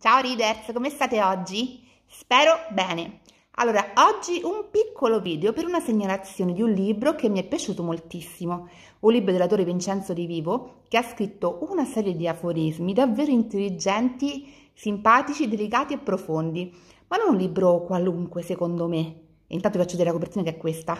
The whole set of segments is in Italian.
Ciao readers, come state oggi? Spero bene. Allora, oggi un piccolo video per una segnalazione di un libro che mi è piaciuto moltissimo, un libro dell'autore Vincenzo Di Vivo che ha scritto una serie di aforismi davvero intelligenti, simpatici, delicati e profondi, ma non un libro qualunque secondo me. E intanto vi faccio vedere la copertina che è questa.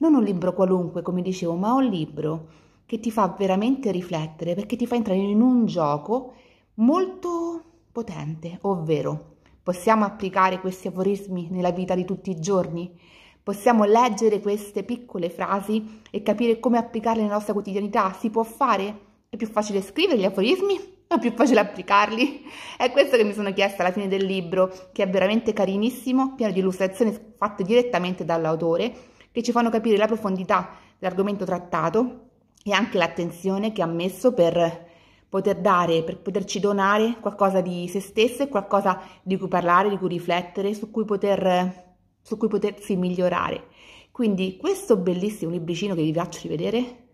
Non un libro qualunque, come dicevo, ma un libro che ti fa veramente riflettere perché ti fa entrare in un gioco molto potente, ovvero possiamo applicare questi aforismi nella vita di tutti i giorni? Possiamo leggere queste piccole frasi e capire come applicarle nella nostra quotidianità? Si può fare? È più facile scrivere gli aforismi è più facile applicarli? È questo che mi sono chiesta alla fine del libro, che è veramente carinissimo, pieno di illustrazioni fatte direttamente dall'autore, che ci fanno capire la profondità dell'argomento trattato e anche l'attenzione che ha messo per poter dare, per poterci donare qualcosa di se stesse, qualcosa di cui parlare, di cui riflettere, su cui, poter, su cui potersi migliorare. Quindi questo bellissimo libricino che vi faccio rivedere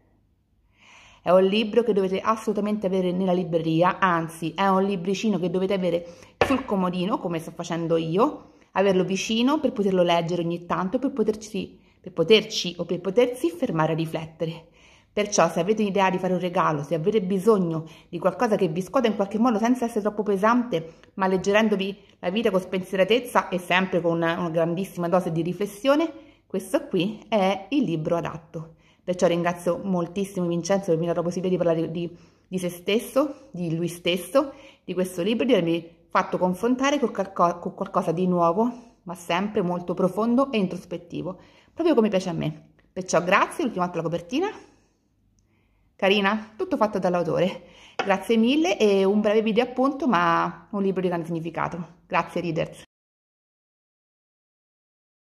è un libro che dovete assolutamente avere nella libreria, anzi è un libricino che dovete avere sul comodino, come sto facendo io, averlo vicino per poterlo leggere ogni tanto, per poterci, per poterci o per potersi fermare a riflettere. Perciò se avete idea di fare un regalo, se avete bisogno di qualcosa che vi scuota in qualche modo senza essere troppo pesante, ma leggerendovi la vita con spensieratezza e sempre con una, una grandissima dose di riflessione, questo qui è il libro adatto. Perciò ringrazio moltissimo Vincenzo per avermi dato la possibilità di parlare di, di se stesso, di lui stesso, di questo libro, di avermi fatto confrontare con, calco, con qualcosa di nuovo, ma sempre molto profondo e introspettivo, proprio come piace a me. Perciò grazie, ultimato la copertina, Carina? Tutto fatto dall'autore. Grazie mille e un breve video appunto, ma un libro di grande significato. Grazie readers.